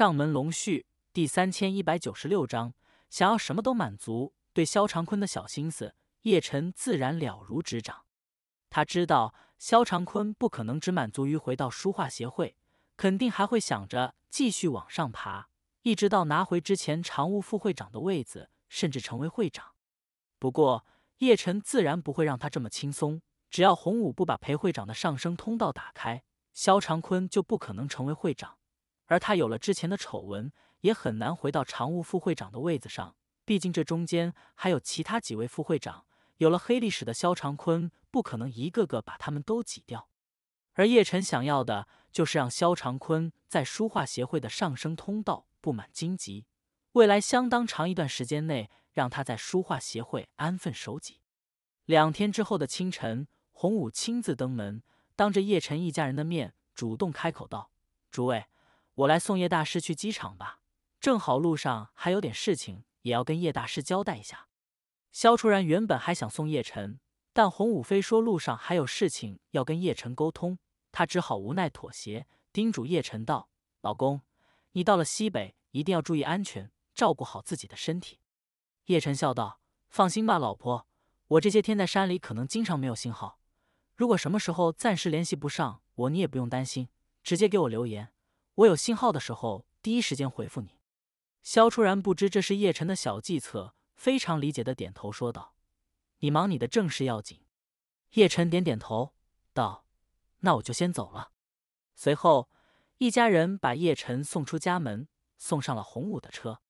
上门龙婿第三千一百九十六章，想要什么都满足，对肖长坤的小心思，叶晨自然了如指掌。他知道肖长坤不可能只满足于回到书画协会，肯定还会想着继续往上爬，一直到拿回之前常务副会长的位子，甚至成为会长。不过，叶晨自然不会让他这么轻松。只要洪武不把裴会长的上升通道打开，肖长坤就不可能成为会长。而他有了之前的丑闻，也很难回到常务副会长的位子上。毕竟这中间还有其他几位副会长，有了黑历史的肖长坤不可能一个个把他们都挤掉。而叶辰想要的就是让肖长坤在书画协会的上升通道布满荆棘，未来相当长一段时间内让他在书画协会安分守己。两天之后的清晨，洪武亲自登门，当着叶辰一家人的面，主动开口道：“诸位。”我来送叶大师去机场吧，正好路上还有点事情，也要跟叶大师交代一下。萧楚然原本还想送叶晨，但洪武飞说路上还有事情要跟叶晨沟通，他只好无奈妥协，叮嘱叶晨道：“老公，你到了西北一定要注意安全，照顾好自己的身体。”叶晨笑道：“放心吧，老婆，我这些天在山里可能经常没有信号，如果什么时候暂时联系不上我，你也不用担心，直接给我留言。”我有信号的时候，第一时间回复你。萧初然不知这是叶晨的小计策，非常理解的点头说道：“你忙你的正事要紧。”叶晨点点头道：“那我就先走了。”随后，一家人把叶晨送出家门，送上了洪武的车。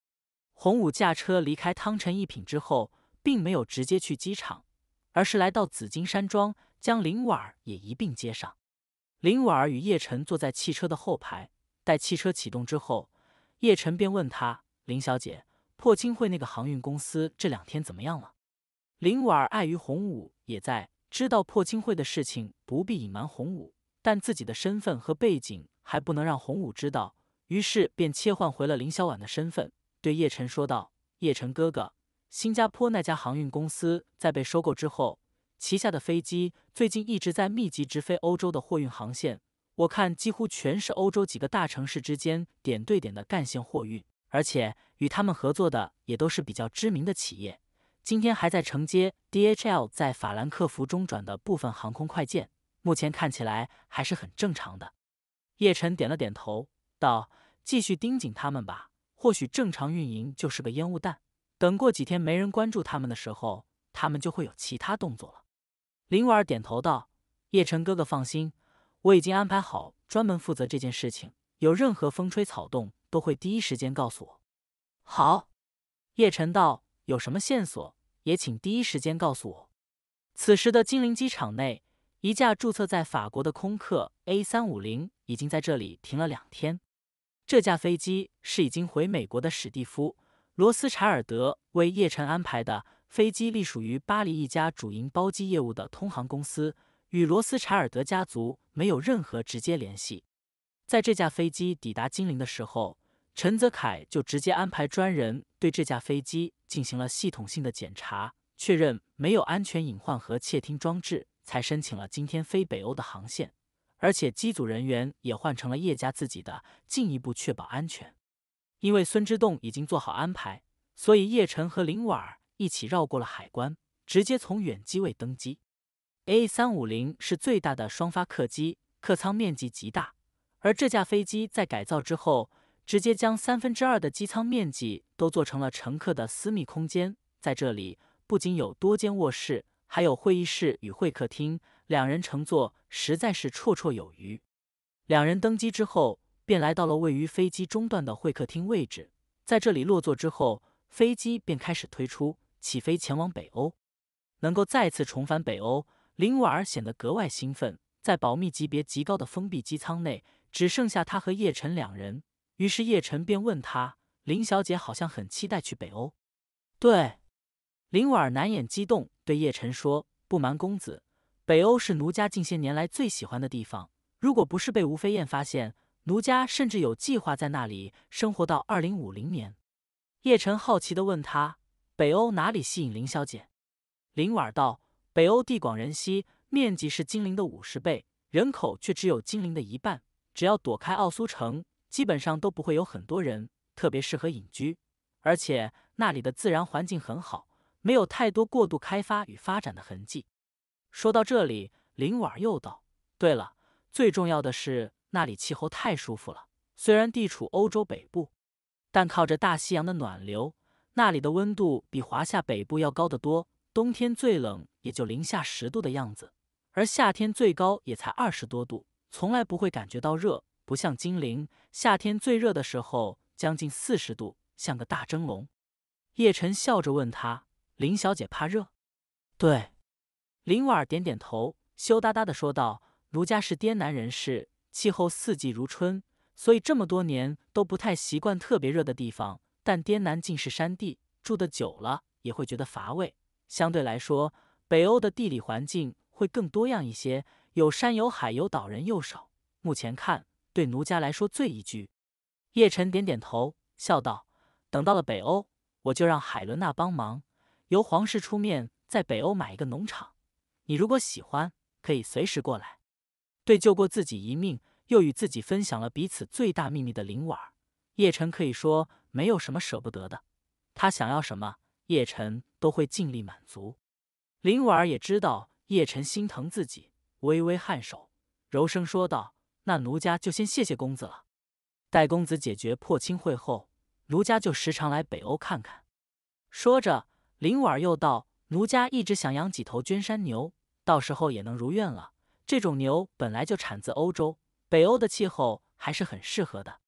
洪武驾车离开汤臣一品之后，并没有直接去机场，而是来到紫金山庄，将林婉儿也一并接上。林婉儿与叶晨坐在汽车的后排。待汽车启动之后，叶晨便问他：“林小姐，破青会那个航运公司这两天怎么样了？”林婉儿碍于洪武也在，知道破青会的事情不必隐瞒洪武，但自己的身份和背景还不能让洪武知道，于是便切换回了林小婉的身份，对叶晨说道：“叶晨哥哥，新加坡那家航运公司在被收购之后，旗下的飞机最近一直在密集直飞欧洲的货运航线。”我看几乎全是欧洲几个大城市之间点对点的干线货运，而且与他们合作的也都是比较知名的企业。今天还在承接 DHL 在法兰克福中转的部分航空快件，目前看起来还是很正常的。叶晨点了点头，道：“继续盯紧他们吧，或许正常运营就是个烟雾弹。等过几天没人关注他们的时候，他们就会有其他动作了。”林婉儿点头道：“叶晨哥哥，放心。”我已经安排好，专门负责这件事情，有任何风吹草动都会第一时间告诉我。好，叶晨道，有什么线索也请第一时间告诉我。此时的金陵机场内，一架注册在法国的空客 A 三五零已经在这里停了两天。这架飞机是已经回美国的史蒂夫·罗斯柴尔德为叶晨安排的飞机，隶属于巴黎一家主营包机业务的通航公司。与罗斯柴尔德家族没有任何直接联系。在这架飞机抵达金陵的时候，陈泽凯就直接安排专人对这架飞机进行了系统性的检查，确认没有安全隐患和窃听装置，才申请了今天飞北欧的航线。而且机组人员也换成了叶家自己的，进一步确保安全。因为孙之栋已经做好安排，所以叶晨和林婉儿一起绕过了海关，直接从远机位登机。A 三五零是最大的双发客机，客舱面积极大。而这架飞机在改造之后，直接将三分之二的机舱面积都做成了乘客的私密空间。在这里，不仅有多间卧室，还有会议室与会客厅，两人乘坐实在是绰绰有余。两人登机之后，便来到了位于飞机中段的会客厅位置，在这里落座之后，飞机便开始推出起飞，前往北欧。能够再次重返北欧。林婉儿显得格外兴奋，在保密级别极高的封闭机舱内，只剩下他和叶晨两人。于是叶晨便问他：“林小姐好像很期待去北欧。”对，林婉儿难掩激动，对叶晨说：“不瞒公子，北欧是奴家近些年来最喜欢的地方。如果不是被吴飞燕发现，奴家甚至有计划在那里生活到二零五零年。”叶晨好奇的问他：“北欧哪里吸引林小姐？”林婉儿道。北欧地广人稀，面积是精灵的五十倍，人口却只有精灵的一半。只要躲开奥苏城，基本上都不会有很多人，特别适合隐居。而且那里的自然环境很好，没有太多过度开发与发展的痕迹。说到这里，林婉又道：“对了，最重要的是那里气候太舒服了。虽然地处欧洲北部，但靠着大西洋的暖流，那里的温度比华夏北部要高得多。”冬天最冷也就零下十度的样子，而夏天最高也才二十多度，从来不会感觉到热，不像精灵，夏天最热的时候将近四十度，像个大蒸笼。叶晨笑着问她：“林小姐怕热？”对，林婉儿点点头，羞答答的说道：“奴家是滇南人士，气候四季如春，所以这么多年都不太习惯特别热的地方。但滇南尽是山地，住得久了也会觉得乏味。”相对来说，北欧的地理环境会更多样一些，有山有海有岛，人又少。目前看，对奴家来说最宜居。叶辰点点头，笑道：“等到了北欧，我就让海伦娜帮忙，由皇室出面在北欧买一个农场。你如果喜欢，可以随时过来。”对救过自己一命，又与自己分享了彼此最大秘密的林婉儿，叶辰可以说没有什么舍不得的。他想要什么，叶辰都会尽力满足。林婉儿也知道叶晨心疼自己，微微颔首，柔声说道：“那奴家就先谢谢公子了。待公子解决破青会后，奴家就时常来北欧看看。”说着，林婉儿又道：“奴家一直想养几头绢山牛，到时候也能如愿了。这种牛本来就产自欧洲，北欧的气候还是很适合的。”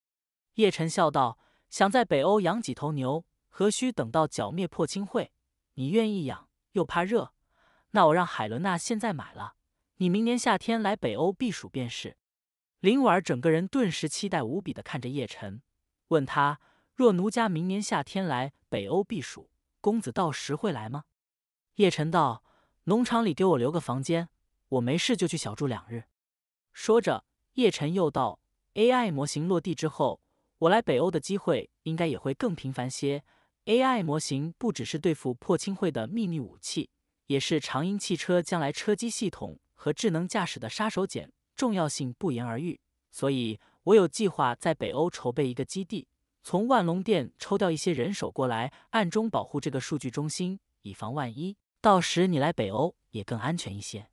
叶晨笑道：“想在北欧养几头牛，何须等到剿灭破青会？”你愿意养又怕热，那我让海伦娜现在买了，你明年夏天来北欧避暑便是。林婉儿整个人顿时期待无比的看着叶晨，问他：若奴家明年夏天来北欧避暑，公子到时会来吗？叶晨道：农场里给我留个房间，我没事就去小住两日。说着，叶晨又道：AI 模型落地之后，我来北欧的机会应该也会更频繁些。AI 模型不只是对付破青会的秘密武器，也是长鹰汽车将来车机系统和智能驾驶的杀手锏，重要性不言而喻。所以我有计划在北欧筹备一个基地，从万隆店抽调一些人手过来，暗中保护这个数据中心，以防万一。到时你来北欧也更安全一些。